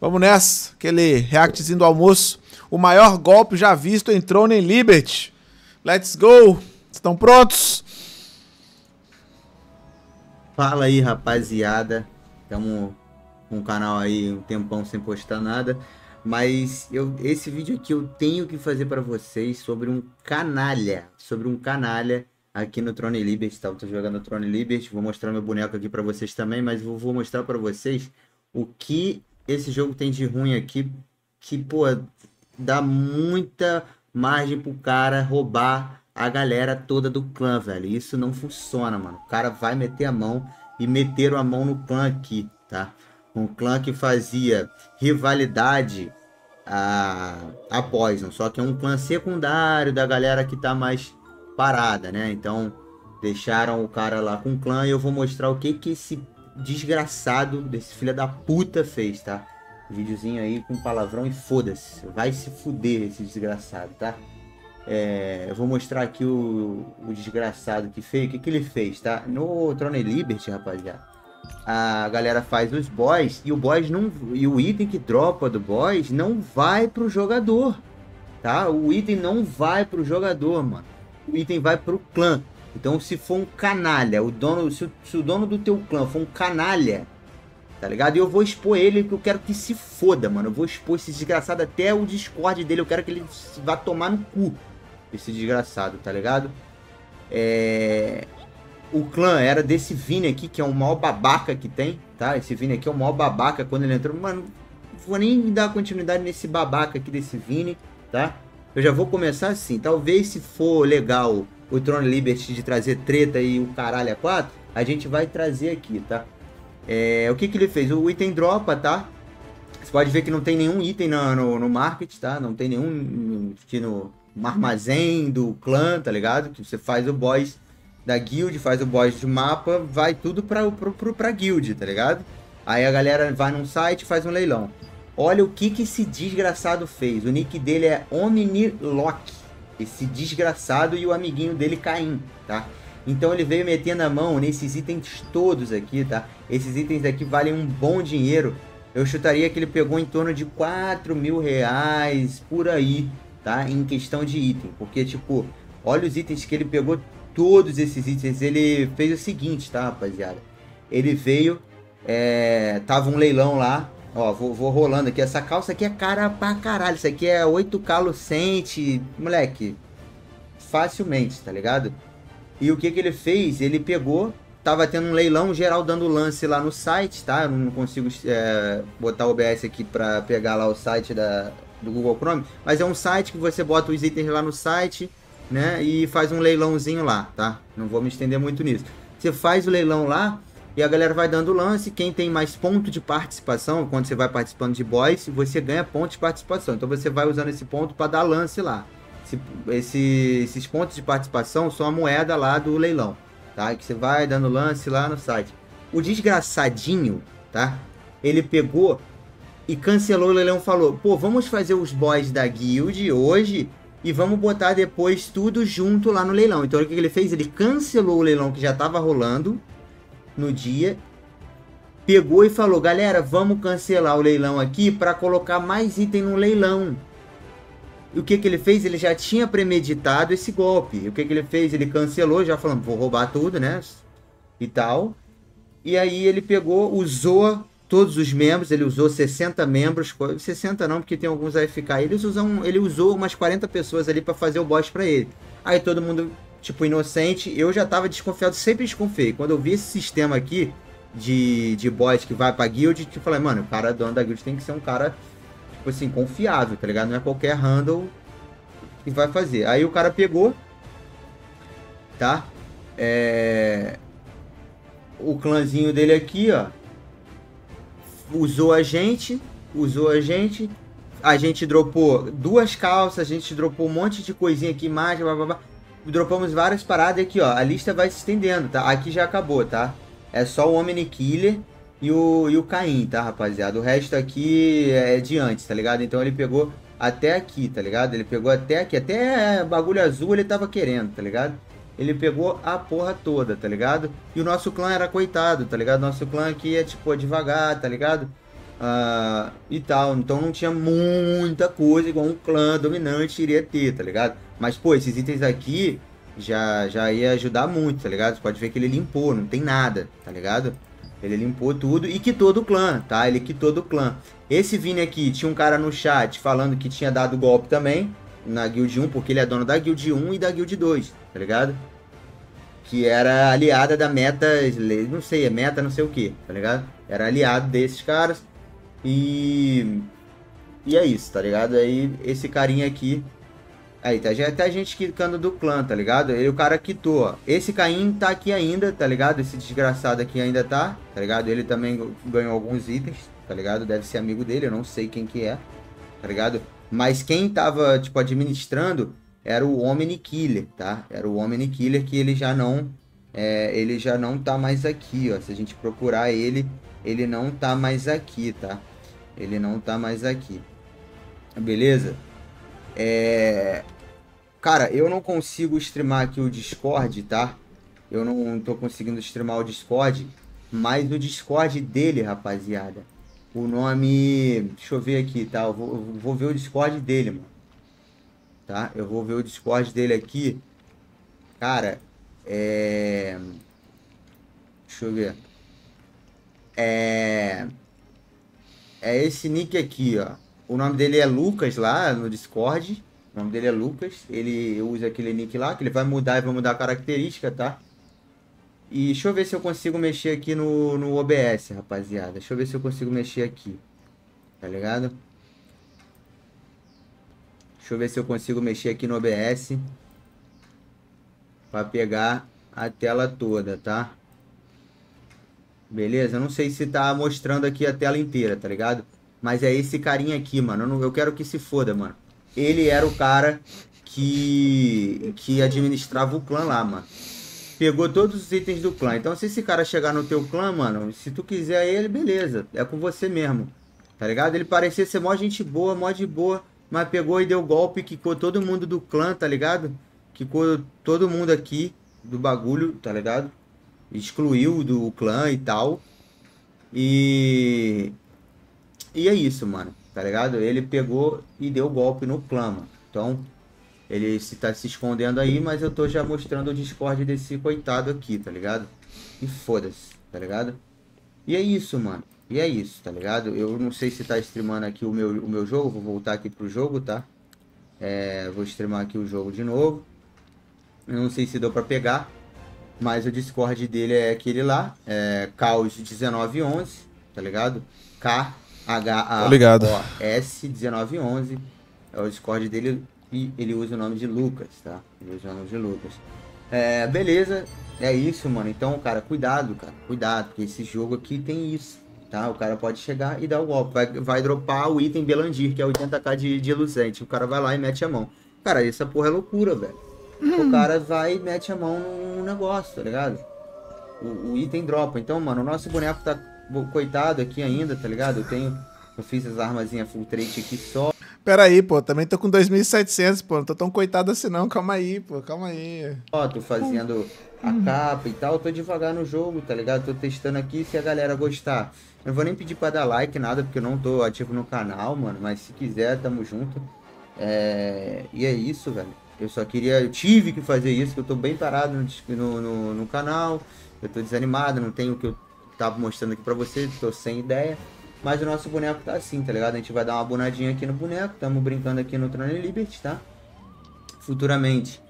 Vamos nessa, aquele reactzinho do almoço. O maior golpe já visto entrou em Liberty. Let's go! Estão prontos? Fala aí, rapaziada. Estamos com o canal aí um tempão sem postar nada. Mas eu, esse vídeo aqui eu tenho que fazer para vocês sobre um canalha. Sobre um canalha aqui no Throne Liberty, tá? Eu jogando Throne Liberty, vou mostrar meu boneco aqui para vocês também, mas vou, vou mostrar para vocês o que esse jogo tem de ruim aqui que, pô, dá muita margem pro cara roubar a galera toda do clã, velho. Isso não funciona, mano. O cara vai meter a mão e meteram a mão no clã aqui, tá? Um clã que fazia rivalidade a, ah, a Poison, só que é um clã secundário da galera que tá mais parada, né? Então deixaram o cara lá com o clã e eu vou mostrar o que que esse desgraçado desse filho da puta fez, tá? Videozinho aí com palavrão e foda-se. Vai se fuder esse desgraçado, tá? É, eu vou mostrar aqui o, o desgraçado que fez, o que, que ele fez, tá? No Throne Liberty, rapaziada, a galera faz os boys e o boss não e o item que dropa do boss não vai pro jogador, tá? O item não vai pro jogador, mano. O item vai pro clã. Então, se for um canalha, o dono, se, se, o dono do teu clã for um canalha, tá ligado? E eu vou expor ele, que eu quero que se foda, mano. Eu vou expor esse desgraçado até o Discord dele. Eu quero que ele vá tomar no cu, esse desgraçado, tá ligado? É... O clã era desse Vini aqui, que é o maior babaca que tem, tá? Esse Vini aqui é o maior babaca quando ele entrou. Mano, não vou nem dar continuidade nesse babaca aqui desse Vini, tá? Eu já vou começar assim. Talvez se for legal o Tron Liberty de trazer treta e o caralho a 4, a gente vai trazer aqui, tá? É, o que, que ele fez? O item dropa, tá? Você pode ver que não tem nenhum item no, no, no market, tá? Não tem nenhum que no, no armazém do clã, tá ligado? Que você faz o boss da guild, faz o boss de mapa, vai tudo pra, pra, pra, pra guild, tá ligado? Aí a galera vai num site faz um leilão. Olha o que, que esse desgraçado fez. O nick dele é Omnilock esse desgraçado e o amiguinho dele Caim, tá? Então ele veio metendo a mão nesses itens todos aqui, tá? Esses itens aqui valem um bom dinheiro. Eu chutaria que ele pegou em torno de 4 mil reais por aí, tá? Em questão de item. Porque, tipo, olha os itens que ele pegou, todos esses itens. Ele fez o seguinte, tá, rapaziada? Ele veio, é... tava um leilão lá, Ó, vou, vou rolando aqui. Essa calça aqui é cara pra caralho. Isso aqui é 8 calocente, moleque. Facilmente, tá ligado? E o que que ele fez? Ele pegou, tava tendo um leilão geral dando lance lá no site, tá? Eu não consigo é, botar o OBS aqui pra pegar lá o site da, do Google Chrome. Mas é um site que você bota os itens lá no site, né? E faz um leilãozinho lá, tá? Não vou me estender muito nisso. Você faz o leilão lá, e a galera vai dando lance. Quem tem mais ponto de participação, quando você vai participando de boys, você ganha ponto de participação. Então você vai usando esse ponto para dar lance lá. Esse, esse, esses pontos de participação são a moeda lá do leilão, tá? Que você vai dando lance lá no site. O desgraçadinho, tá? Ele pegou e cancelou o leilão. Falou: pô, vamos fazer os boys da guild hoje e vamos botar depois tudo junto lá no leilão. Então o que ele fez? Ele cancelou o leilão que já estava rolando no dia, pegou e falou: galera, vamos cancelar o leilão aqui para colocar mais item no leilão. E o que, que ele fez? Ele já tinha premeditado esse golpe. E o que, que ele fez? Ele cancelou, já falando: vou roubar tudo, né? E tal. E aí ele pegou, usou todos os membros, ele usou 60 membros, 60 não, porque tem alguns AFK. Eles usam, ele usou umas 40 pessoas ali para fazer o boss para ele. Aí todo mundo tipo, inocente, eu já tava desconfiado, sempre desconfiei. Quando eu vi esse sistema aqui de, de boys que vai pra guild, eu falei, mano, o cara dono da guild tem que ser um cara, tipo assim, confiável, tá ligado? Não é qualquer handle que vai fazer. Aí o cara pegou, tá? É... O clãzinho dele aqui, ó, usou a gente, usou a gente, a gente dropou duas calças, a gente dropou um monte de coisinha aqui imagem, blá blá blá dropamos várias paradas aqui, ó. A lista vai se estendendo, tá? Aqui já acabou, tá? É só o Omni Killer e o, e o Caim, tá, rapaziada? O resto aqui é, é de antes, tá ligado? Então ele pegou até aqui, tá ligado? Ele pegou até aqui, até bagulho azul ele tava querendo, tá ligado? Ele pegou a porra toda, tá ligado? E o nosso clã era coitado, tá ligado? Nosso clã aqui é, tipo, devagar, tá ligado? Uh, e tal. Então não tinha muita coisa igual um clã dominante iria ter, tá ligado? Mas, pô, esses itens aqui já, já ia ajudar muito, tá ligado? Você pode ver que ele limpou, não tem nada, tá ligado? Ele limpou tudo e quitou do clã, tá? Ele quitou do clã. Esse Vini aqui, tinha um cara no chat falando que tinha dado golpe também na Guild 1, porque ele é dono da Guild 1 e da Guild 2, tá ligado? Que era aliada da Meta, não sei, é Meta não sei o que, tá ligado? Era aliado desses caras e. E é isso, tá ligado? Aí esse carinha aqui. Aí, tá é até a gente quicando do clã, tá ligado? Ele, é o cara quitou, ó. Esse Caim tá aqui ainda, tá ligado? Esse desgraçado aqui ainda tá, tá ligado? Ele também ganhou alguns itens, tá ligado? Deve ser amigo dele, eu não sei quem que é, tá ligado? Mas quem tava, tipo, administrando era o Omni Killer, tá? Era o Omni Killer que ele já não... É, ele já não tá mais aqui, ó. Se a gente procurar ele, ele não tá mais aqui, tá? Ele não tá mais aqui. Beleza? É... Cara, eu não consigo streamar aqui o Discord, tá? Eu não tô conseguindo streamar o Discord, mas o Discord dele, rapaziada. O nome... Deixa eu ver aqui, tá? Eu vou, eu vou ver o Discord dele, mano. Tá? Eu vou ver o Discord dele aqui. Cara, é... Deixa eu ver. É. É esse nick aqui, ó. O nome dele é Lucas lá no Discord. O nome dele é Lucas. Ele usa aquele nick lá, que ele vai mudar e vai mudar a característica, tá? E deixa eu ver se eu consigo mexer aqui no, no OBS, rapaziada. Deixa eu ver se eu consigo mexer aqui. Tá ligado? Deixa eu ver se eu consigo mexer aqui no OBS. Pra pegar a tela toda, tá? Beleza? Eu não sei se tá mostrando aqui a tela inteira, tá ligado? Mas é esse carinha aqui, mano. Eu, não, eu quero que se foda, mano. Ele era o cara que, que administrava o clã lá, mano. Pegou todos os itens do clã. Então, se esse cara chegar no teu clã, mano, se tu quiser ele, beleza. É com você mesmo. Tá ligado? Ele parecia ser mó gente boa, mó de boa. Mas pegou e deu golpe, quicou todo mundo do clã, tá ligado? Quicou todo mundo aqui do bagulho, tá ligado? excluiu do clã e tal. E. E é isso, mano, tá ligado? Ele pegou e deu golpe no clã, mano. Então, ele está se, tá se escondendo aí, mas eu tô já mostrando o Discord desse coitado aqui, tá ligado? E foda-se, tá ligado? E é isso, mano. E é isso, tá ligado? Eu não sei se tá streamando aqui o meu, o meu jogo, vou voltar aqui pro jogo, tá? É, vou streamar aqui o jogo de novo. Eu não sei se deu pra pegar, mas o Discord dele é aquele lá, é Caos1911, tá ligado? k h a s 1911 É o Discord dele e ele usa o nome de Lucas, tá? Ele usa o nome de Lucas. É, beleza, é isso, mano. Então, cara, cuidado, cara, cuidado, porque esse jogo aqui tem isso, tá? O cara pode chegar e dar o golpe. Vai, vai dropar o item Belandir, que é 80k de, de Lucente. O cara vai lá e mete a mão. Cara, essa porra é loucura, velho. Hum. O cara vai e mete a mão no negócio, tá ligado? O, o, item dropa. Então, mano, o nosso boneco tá coitado aqui ainda, tá ligado? Eu tenho. Eu fiz as armazinhas full trade aqui só. Pera aí, pô, também tô com 2.700, pô, não tô tão coitado assim não, calma aí, pô, calma aí. Ó, tô fazendo a hum. capa e tal, tô devagar no jogo, tá ligado? Tô testando aqui se a galera gostar. Eu não vou nem pedir pra dar like, nada, porque eu não tô ativo no canal, mano, mas se quiser, tamo junto. É... E é isso, velho. Eu só queria, eu tive que fazer isso, que eu tô bem parado no, no, no, no canal, eu tô desanimado, não tenho o que eu tava mostrando aqui pra vocês, tô sem ideia. Mas o nosso boneco tá assim, tá ligado? A gente vai dar uma bonadinha aqui no boneco, Tamo brincando aqui no Tron Liberty, tá? Futuramente,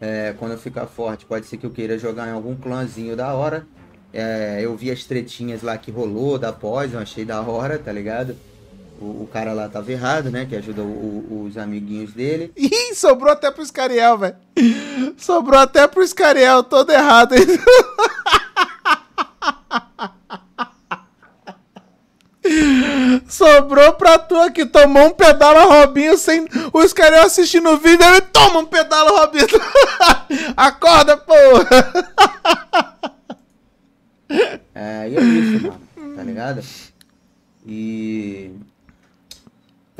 é, quando eu ficar forte, pode ser que eu queira jogar em algum clãzinho da hora. É, eu vi as tretinhas lá que rolou da pós, eu achei da hora, tá ligado? o, o, cara lá tava errado, né? Que ajuda o, o, os amiguinhos dele. Ih, sobrou até pro Iscariel, velho. Sobrou até pro Iscariel, todo errado. Sobrou pra tu que tomou um pedala Robinho sem. o caras assistindo o vídeo, ele toma um pedala Robinho. Acorda, porra!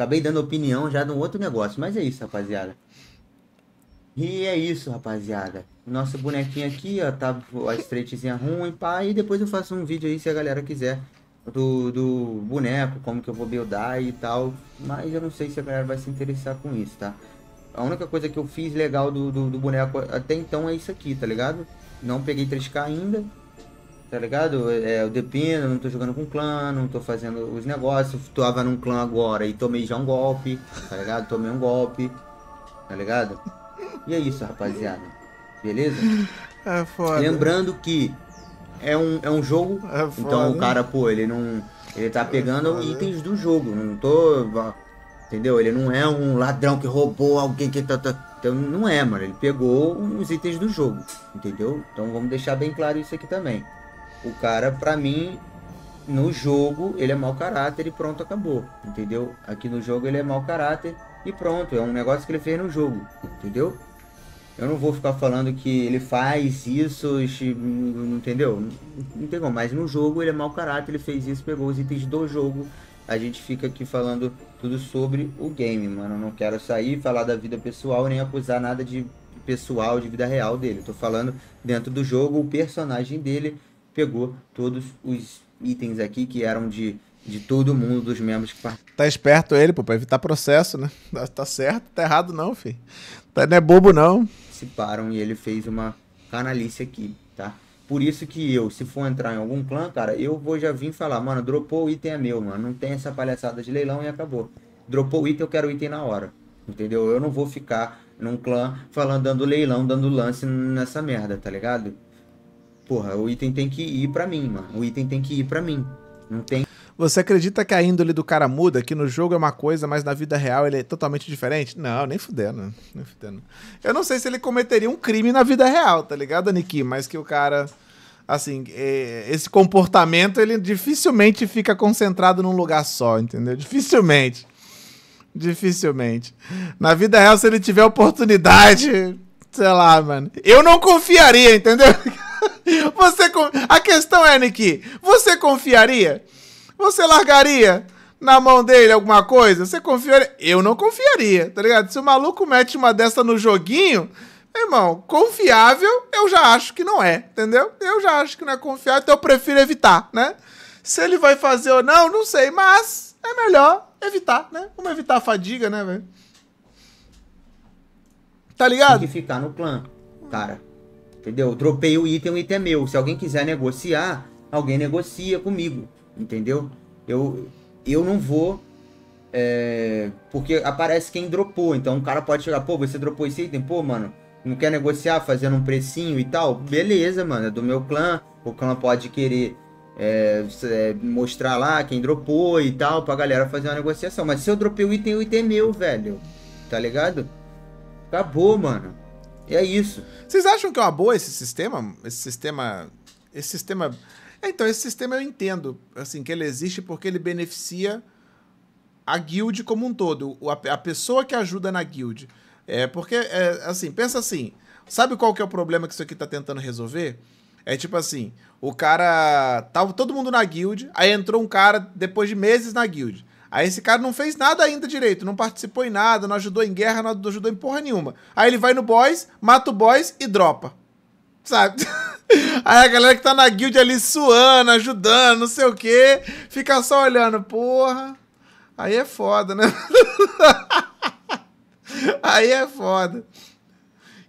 Acabei dando opinião já de um outro negócio, mas é isso, rapaziada. E é isso, rapaziada. Nosso bonequinho aqui, ó, tá a estreitezinha ruim, pá. E depois eu faço um vídeo aí, se a galera quiser, do, do boneco, como que eu vou buildar e tal. Mas eu não sei se a galera vai se interessar com isso, tá? A única coisa que eu fiz legal do, do, do boneco até então é isso aqui, tá ligado? Não peguei 3K ainda, tá ligado? É, dependo não tô jogando com clã, não tô fazendo os negócios. Tava num clã agora e tomei já um golpe, tá ligado? Tomei um golpe, tá ligado? E é isso, rapaziada. Beleza? É foda. Lembrando que é um, é um jogo, é então o cara, pô, ele não. Ele tá é pegando é itens do jogo, não tô. Entendeu? Ele não é um ladrão que roubou alguém que tá, tá. Então não é, mano. Ele pegou uns itens do jogo, entendeu? Então vamos deixar bem claro isso aqui também. O cara, para mim, no jogo, ele é mau caráter e pronto, acabou. Entendeu? Aqui no jogo ele é mau caráter e pronto. É um negócio que ele fez no jogo. Entendeu? Eu não vou ficar falando que ele faz isso, entendeu? Não tem como, mas no jogo ele é mau caráter, ele fez isso, pegou os itens do jogo. A gente fica aqui falando tudo sobre o game, mano. Eu não quero sair, falar da vida pessoal, nem acusar nada de pessoal, de vida real dele. Eu tô falando dentro do jogo, o personagem dele pegou todos os itens aqui que eram de, de todo mundo, dos membros que participaram. Tá esperto ele, pô, pra evitar processo, né? Tá, tá certo, tá errado não, filho. Tá, não é bobo não. Participaram e ele fez uma canalice aqui, tá? Por isso que eu, se for entrar em algum clã, cara, eu vou já vir falar, mano, dropou o item é meu, mano. Não tem essa palhaçada de leilão e acabou. Dropou o item, eu quero o item na hora. Entendeu? Eu não vou ficar num clã falando, dando leilão, dando lance nessa merda, tá ligado? porra, o item tem que ir para mim, mano. O item tem que ir para mim. Não tem. Você acredita que a índole do cara muda, que no jogo é uma coisa, mas na vida real ele é totalmente diferente? Não, nem fudendo, nem fudendo. Eu não sei se ele cometeria um crime na vida real, tá ligado, Niki? Mas que o cara, assim, é, esse comportamento, ele dificilmente fica concentrado num lugar só, entendeu? Dificilmente. Dificilmente. Na vida real, se ele tiver oportunidade, sei lá, mano. Eu não confiaria, entendeu? Você A questão é, Niki, você confiaria? Você largaria na mão dele alguma coisa? Você confiaria? Eu não confiaria, tá ligado? Se o maluco mete uma dessa no joguinho, irmão, confiável eu já acho que não é, entendeu? Eu já acho que não é confiável, então eu prefiro evitar, né? Se ele vai fazer ou não, não sei, mas é melhor evitar, né? Vamos evitar a fadiga, né, velho? Tá ligado? Tem que ficar no clã, cara. Entendeu? Eu dropei o item, o item é meu. Se alguém quiser negociar, alguém negocia comigo. Entendeu? Eu, eu não vou. É, porque aparece quem dropou. Então o cara pode chegar, pô, você dropou esse item, pô, mano, não quer negociar fazendo um precinho e tal? Beleza, mano, é do meu clã. O clã pode querer é, é, mostrar lá quem dropou e tal, pra galera fazer uma negociação. Mas se eu dropei o item, o item é meu, velho. Tá ligado? Acabou, mano. E é isso. Vocês acham que é uma boa esse sistema? Esse sistema. Esse sistema. É, então, esse sistema eu entendo, assim, que ele existe porque ele beneficia a guild como um todo, a, pessoa que ajuda na guild. É porque, é, assim, pensa assim, sabe qual que é o problema que isso aqui tá tentando resolver? É tipo assim, o cara. Tava todo mundo na guild, aí entrou um cara depois de meses na guild. Aí esse cara não fez nada ainda direito, não participou em nada, não ajudou em guerra, não ajudou em porra nenhuma. Aí ele vai no boys, mata o boys e dropa. Sabe? Aí a galera que tá na guild ali suando, ajudando, não sei o quê, fica só olhando, porra. Aí é foda, né? Aí é foda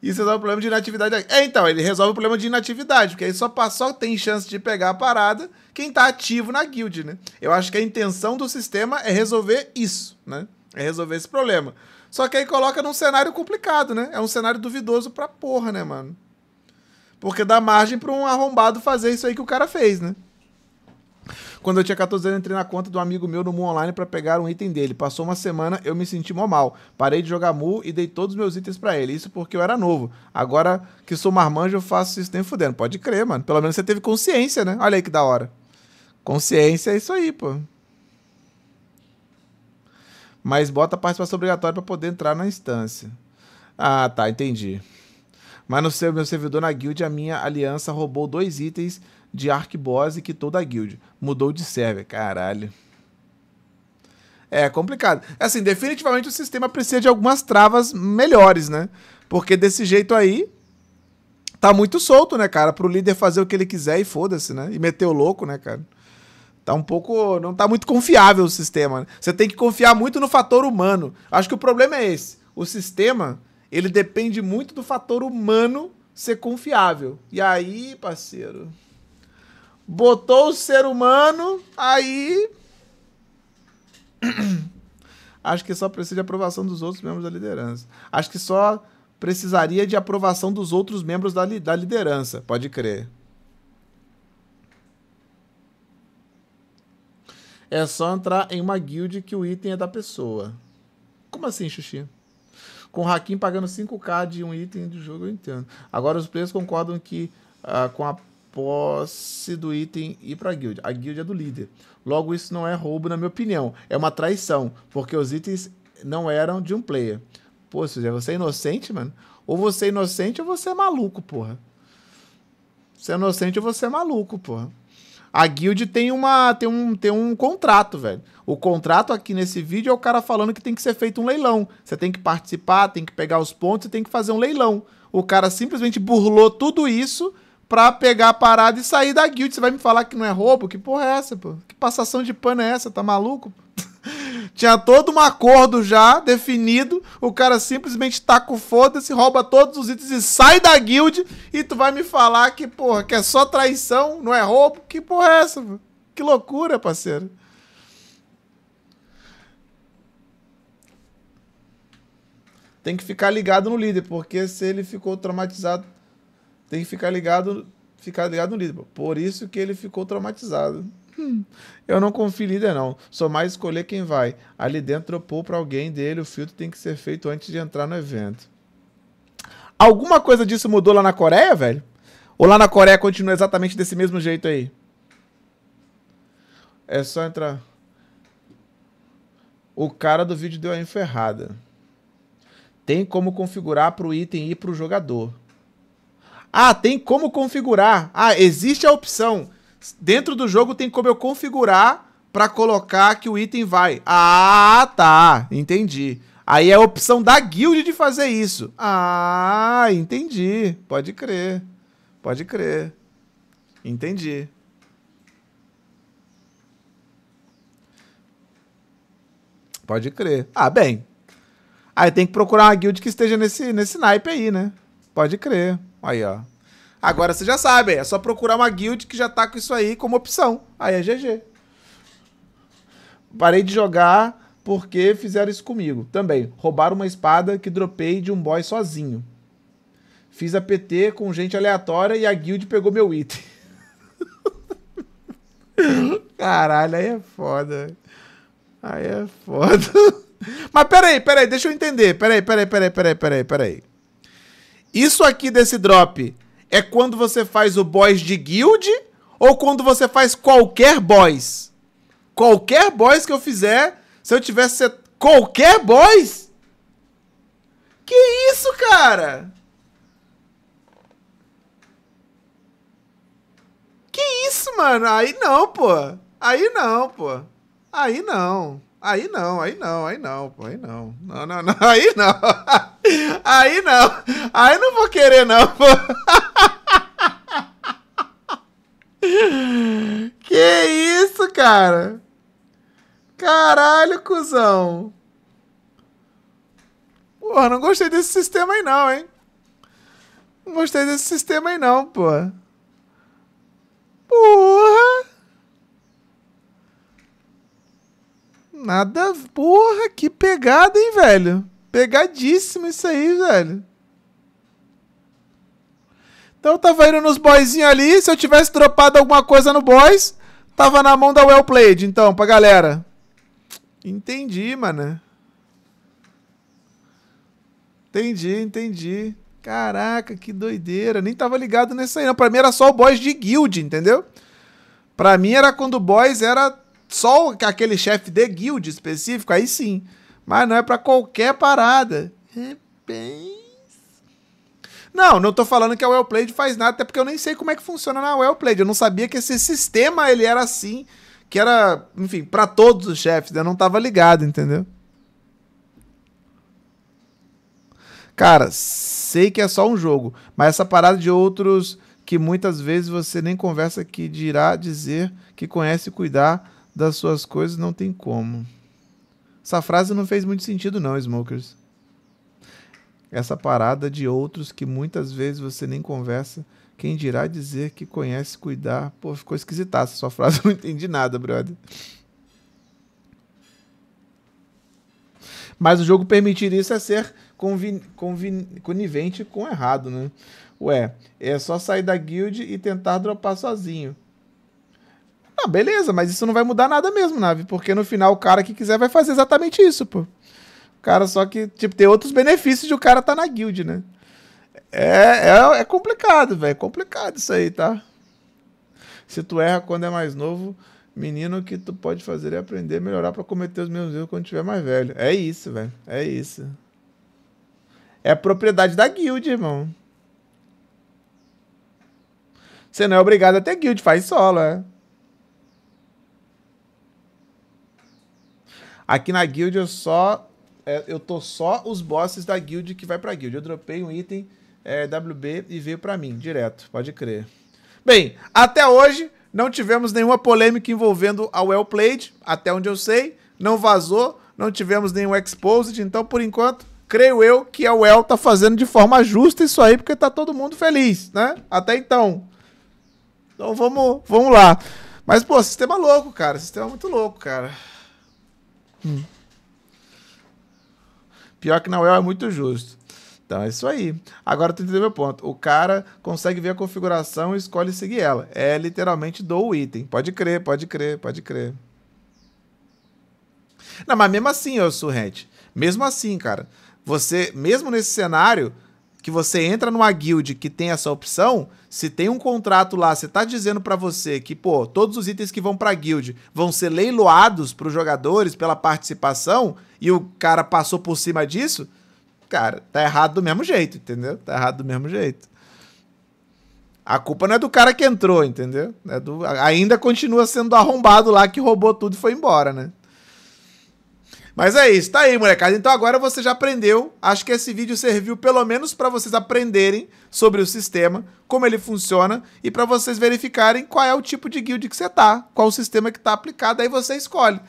e você resolve o problema de inatividade. É, então, ele resolve o problema de inatividade, porque aí só, só tem chance de pegar a parada quem está ativo na guild, né? Eu acho que a intenção do sistema é resolver isso, né? É resolver esse problema. Só que aí coloca num cenário complicado, né? É um cenário duvidoso pra porra, né, mano? Porque dá margem pra um arrombado fazer isso aí que o cara fez, né? Quando eu tinha 14 anos, entrei na conta de um amigo meu no Mu Online para pegar um item dele. Passou uma semana, eu me senti mó mal. Parei de jogar Mu e dei todos os meus itens para ele. Isso porque eu era novo. Agora que sou marmanjo, eu faço isso nem fudendo. Pode crer, mano. Pelo menos você teve consciência, né? Olha aí que da hora. Consciência é isso aí, pô. Mas bota a participação obrigatória para poder entrar na instância. Ah, tá, entendi. Mas no seu, meu servidor na guild, a minha aliança roubou dois itens de Arquibose que toda a guild. Mudou de server. Caralho. É complicado. É assim, definitivamente o sistema precisa de algumas travas melhores, né? Porque desse jeito aí, tá muito solto, né, cara? Pro líder fazer o que ele quiser e foda-se, né? E meter o louco, né, cara? Tá um pouco. Não tá muito confiável o sistema. Né? Você tem que confiar muito no fator humano. Acho que o problema é esse. O sistema, ele depende muito do fator humano ser confiável. E aí, parceiro botou o ser humano, aí. Acho que só precisa de aprovação dos outros membros da liderança. Acho que só precisaria de aprovação dos outros membros da, li da liderança, pode crer. É só entrar em uma guild que o item é da pessoa. Como assim, Xuxi? Com o Hakim pagando 5k de um item do jogo, eu entendo. Agora os players concordam que uh, com a posse do item e para a guild. A guild é do líder. Logo, isso não é roubo, na minha opinião. É uma traição, porque os itens não eram de um player. Pô, Suzy, é você é inocente, mano? Ou você é inocente ou você é maluco, porra. Você é inocente ou você é maluco, porra. A guild tem, uma, tem, um, tem um contrato, velho. O contrato aqui nesse vídeo é o cara falando que tem que ser feito um leilão. Você tem que participar, tem que pegar os pontos e tem que fazer um leilão. O cara simplesmente burlou tudo isso pra pegar a parada e sair da guild. Você vai me falar que não é roubo? Que porra é essa, pô? Que passação de pano é essa? Tá maluco? Tinha todo um acordo já definido. O cara simplesmente taca o foda-se, rouba todos os itens e sai da guild. E tu vai me falar que, porra, que é só traição, não é roubo? Que porra é essa, pô? Que loucura, parceiro. Tem que ficar ligado no líder, porque se ele ficou traumatizado tem que ficar ligado, ficar ligado no líder. Por isso que ele ficou traumatizado. Hum. eu não confio em líder, não. Sou mais escolher quem vai. Ali dentro dropou para alguém dele, o filtro tem que ser feito antes de entrar no evento. Alguma coisa disso mudou lá na Coreia, velho? Ou lá na Coreia continua exatamente desse mesmo jeito aí? É só entrar. O cara do vídeo deu a enferrada. Tem como configurar para o item ir para o jogador. Ah, tem como configurar. Ah, existe a opção. Dentro do jogo tem como eu configurar para colocar que o item vai. Ah, tá. Entendi. Aí é a opção da guild de fazer isso. Ah, entendi. Pode crer. Pode crer. Entendi. Pode crer. Ah, bem. Aí tem que procurar uma guild que esteja nesse, nesse naipe aí, né? Pode crer. Aí, ó. Agora você já sabe, é só procurar uma guild que já tá com isso aí como opção. Aí é GG. Parei de jogar porque fizeram isso comigo. Também, roubaram uma espada que dropei de um boy sozinho. Fiz a PT com gente aleatória e a guild pegou meu item. Caralho, aí é foda. Aí é foda. Mas peraí, peraí, deixa eu entender. Peraí, peraí, peraí, peraí, peraí, peraí. Isso aqui desse drop é quando você faz o boss de guild ou quando você faz qualquer boss? Qualquer boss que eu fizer, se eu tivesse qualquer boss? Que isso, cara? Que isso, mano? Aí não, pô. Aí não, pô. Aí não. Aí não, aí não, aí não, pô. Aí não. Não, não, não. Aí não. Aí não. Aí não vou querer, não. Que isso, cara? Caralho, cuzão. Porra, não gostei desse sistema aí não, hein? Não gostei desse sistema aí não, pô. Porra! Nada... Porra, que pegada, hein, velho? Pegadíssimo isso aí, velho. Então eu tava indo nos boyzinhos ali. Se eu tivesse dropado alguma coisa no boys, tava na mão da Well Played, então, pra galera. Entendi, mano. Entendi, entendi. Caraca, que doideira. Nem tava ligado nessa aí, não. Pra mim era só o boys de guild, entendeu? Pra mim era quando o boys era só aquele chefe de guild específico, aí sim. Mas não é para qualquer parada. Não, não tô falando que a Wellplayed faz nada, até porque eu nem sei como é que funciona na Wellplayed. Eu não sabia que esse sistema ele era assim, que era, enfim, para todos os chefes. Eu não tava ligado, entendeu? Cara, sei que é só um jogo, mas essa parada de outros que muitas vezes você nem conversa que dirá dizer que conhece e cuidar das suas coisas não tem como. Essa frase não fez muito sentido, não, Smokers. Essa parada de outros que muitas vezes você nem conversa. Quem dirá dizer que conhece cuidar? Pô, ficou essa sua frase, não entendi nada, brother. Mas o jogo permitir isso é ser conivente com errado, né? Ué, é só sair da guild e tentar dropar sozinho. Ah, beleza, mas isso não vai mudar nada mesmo, Nave, porque no final o cara que quiser vai fazer exatamente isso, pô. O cara só que, tipo, tem outros benefícios de o cara tá na guild, né? É, é, é complicado, velho. É complicado isso aí, tá? Se tu erra quando é mais novo, menino, o que tu pode fazer é aprender a melhorar para cometer os mesmos erros quando tiver mais velho. É isso, velho. É isso. É a propriedade da guild, irmão. Você não é obrigado a ter guild, faz solo, é. Aqui na guild eu só. É, eu tô só os bosses da guild que vai pra guild. Eu dropei um item é, WB e veio pra mim, direto. Pode crer. Bem, até hoje não tivemos nenhuma polêmica envolvendo a Wellplate até onde eu sei. Não vazou, não tivemos nenhum exposed. Então, por enquanto, creio eu que a Well tá fazendo de forma justa isso aí, porque tá todo mundo feliz, né? Até então. Então vamos, vamos lá. Mas, pô, sistema louco, cara. Sistema muito louco, cara. Hum. Pior que não é, é muito justo. Então é isso aí. Agora tu entendeu meu ponto. O cara consegue ver a configuração e escolhe seguir ela. É literalmente do item. Pode crer, pode crer, pode crer. Não, mas mesmo assim, ô Surrente, mesmo assim, cara, você, mesmo nesse cenário, que você entra numa guild que tem essa opção, se tem um contrato lá, você tá dizendo para você que, pô, todos os itens que vão pra guild vão ser leiloados pros jogadores pela participação e o cara passou por cima disso, cara, tá errado do mesmo jeito, entendeu? Tá errado do mesmo jeito. A culpa não é do cara que entrou, entendeu? É do... Ainda continua sendo arrombado lá que roubou tudo e foi embora, né? Mas é isso, tá aí, molecada. Então agora você já aprendeu. Acho que esse vídeo serviu pelo menos para vocês aprenderem sobre o sistema, como ele funciona e para vocês verificarem qual é o tipo de guild que você tá, qual o sistema que tá aplicado, aí você escolhe,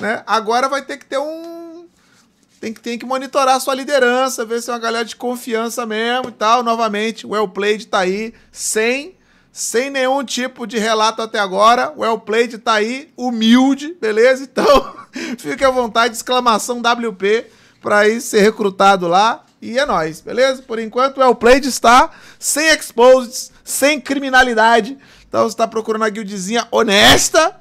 né? Agora vai ter que ter um tem que, tem que monitorar a sua liderança, ver se é uma galera de confiança mesmo e tal. Novamente, o well played tá aí, sem sem nenhum tipo de relato até agora. O El Plate tá aí, humilde, beleza? Então, fique à vontade, exclamação WP, para ir ser recrutado lá. E é nóis, beleza? Por enquanto, o El Plate está sem exposes, sem criminalidade. Então, você está procurando a guildzinha honesta,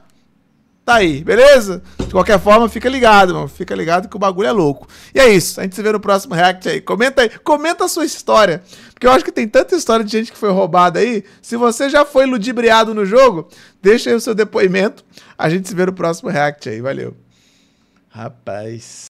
Tá aí, beleza? De qualquer forma, fica ligado, mano. Fica ligado que o bagulho é louco. E é isso. A gente se vê no próximo react aí. Comenta aí. Comenta a sua história. Porque eu acho que tem tanta história de gente que foi roubada aí. Se você já foi ludibriado no jogo, deixa aí o seu depoimento. A gente se vê no próximo react aí. Valeu. Rapaz.